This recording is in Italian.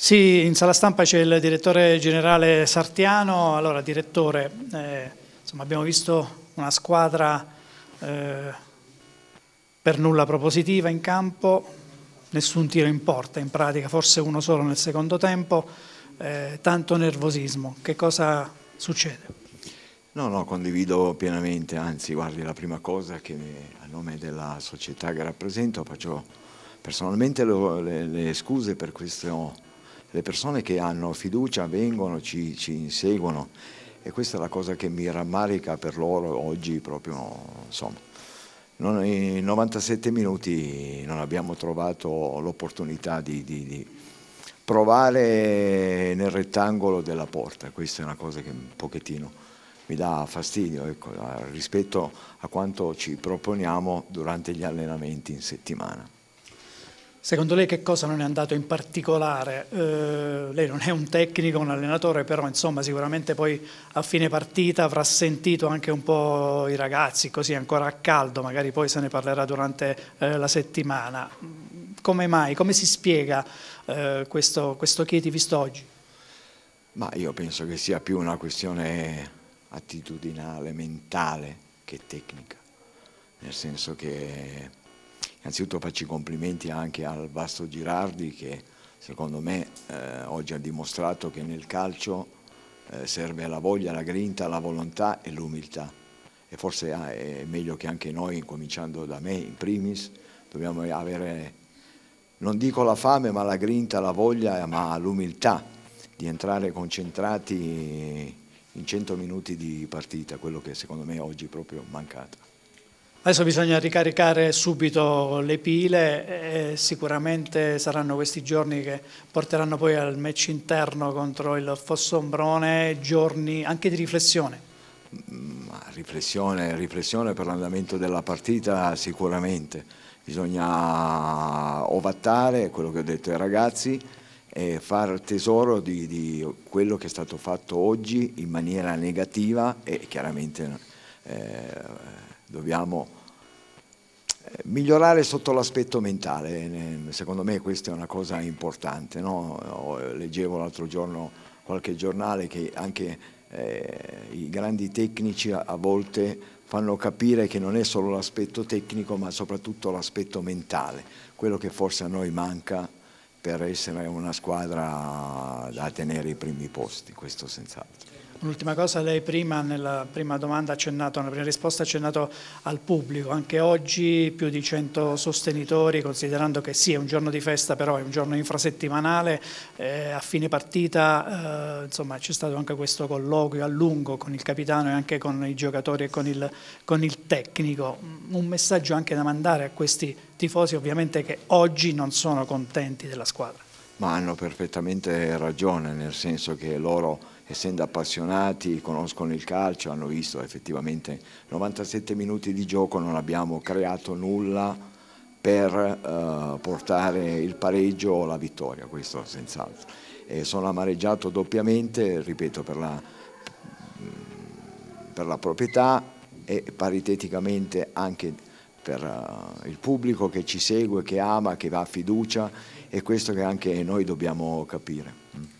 Sì, in sala stampa c'è il direttore generale Sartiano. Allora, direttore, eh, insomma, abbiamo visto una squadra eh, per nulla propositiva in campo, nessun tiro in porta in pratica, forse uno solo nel secondo tempo, eh, tanto nervosismo. Che cosa succede? No, no, condivido pienamente, anzi, guardi, la prima cosa che a nome della società che rappresento faccio personalmente le, le, le scuse per questo le persone che hanno fiducia vengono, ci, ci inseguono e questa è la cosa che mi rammarica per loro oggi proprio, insomma. Non, in 97 minuti non abbiamo trovato l'opportunità di, di, di, provare nel rettangolo della porta, questa è una cosa che un pochettino mi dà fastidio ecco, rispetto a quanto ci proponiamo durante gli allenamenti in settimana. Secondo lei che cosa non è andato in particolare? Eh, lei non è un tecnico, un allenatore, però insomma sicuramente poi a fine partita avrà sentito anche un po' i ragazzi così ancora a caldo, magari poi se ne parlerà durante eh, la settimana. Come mai? Come si spiega eh, questo, questo Chieti visto oggi? Ma io penso che sia più una questione attitudinale, mentale che tecnica, nel senso che Innanzitutto faccio i complimenti anche al Vasto Girardi che secondo me eh, oggi ha dimostrato che nel calcio eh, serve la voglia, la grinta, la volontà e l'umiltà e forse ah, è meglio che anche noi, cominciando da me in primis, dobbiamo avere, non dico la fame, ma la grinta, la voglia, ma l'umiltà di entrare concentrati in 100 minuti di partita, quello che secondo me oggi è proprio mancato. Adesso bisogna ricaricare subito le pile e sicuramente saranno questi giorni che porteranno poi al match interno contro il Fossombrone, giorni anche di riflessione. Riflessione, riflessione per l'andamento della partita sicuramente, bisogna ovattare quello che ho detto ai ragazzi e far tesoro di, di quello che è stato fatto oggi in maniera negativa e chiaramente eh, dobbiamo eh, migliorare sotto l'aspetto mentale, secondo me questa è una cosa importante. No? Leggevo l'altro giorno qualche giornale che anche eh, i grandi tecnici a, a volte fanno capire che non è solo l'aspetto tecnico ma soprattutto l'aspetto mentale, quello che forse a noi manca per essere una squadra da tenere i primi posti, questo senz'altro. Un'ultima cosa, lei prima nella prima domanda accennato, nella prima risposta accennato al pubblico, anche oggi più di 100 sostenitori, considerando che sì è un giorno di festa però è un giorno infrasettimanale, eh, a fine partita eh, insomma c'è stato anche questo colloquio a lungo con il capitano e anche con i giocatori e con il, con il tecnico, un messaggio anche da mandare a questi tifosi ovviamente che oggi non sono contenti della squadra. Ma hanno perfettamente ragione, nel senso che loro essendo appassionati, conoscono il calcio, hanno visto effettivamente 97 minuti di gioco, non abbiamo creato nulla per eh, portare il pareggio o la vittoria, questo senz'altro. sono amareggiato doppiamente, ripeto, per la, per la proprietà e pariteticamente anche per eh, il pubblico che ci segue, che ama, che va a fiducia e questo che anche noi dobbiamo capire.